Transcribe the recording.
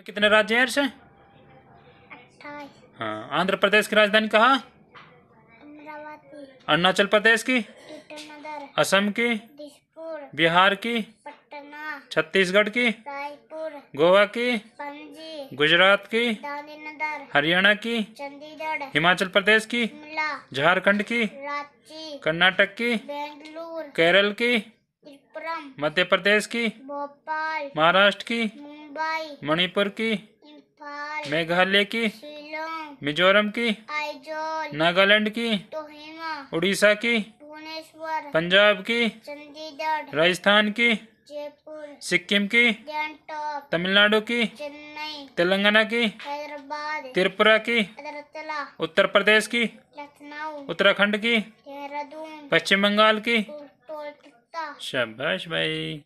में कितने राज्य हैं हाँ आंध्र प्रदेश की राजधानी कहा अरुणाचल प्रदेश की असम की बिहार की छत्तीसगढ़ की गोवा की गुजरात की हरियाणा की हिमाचल प्रदेश की झारखंड की कर्नाटक की केरल की मध्य प्रदेश की महाराष्ट्र की मणिपुर की मेघालय की मिजोरम की नागालैंड की उड़ीसा की पंजाब की राजस्थान की सिक्किम की तमिलनाडु की तेलंगाना की त्रिपुरा की उत्तर प्रदेश की उत्तराखंड की पश्चिम बंगाल की शाबाश भाई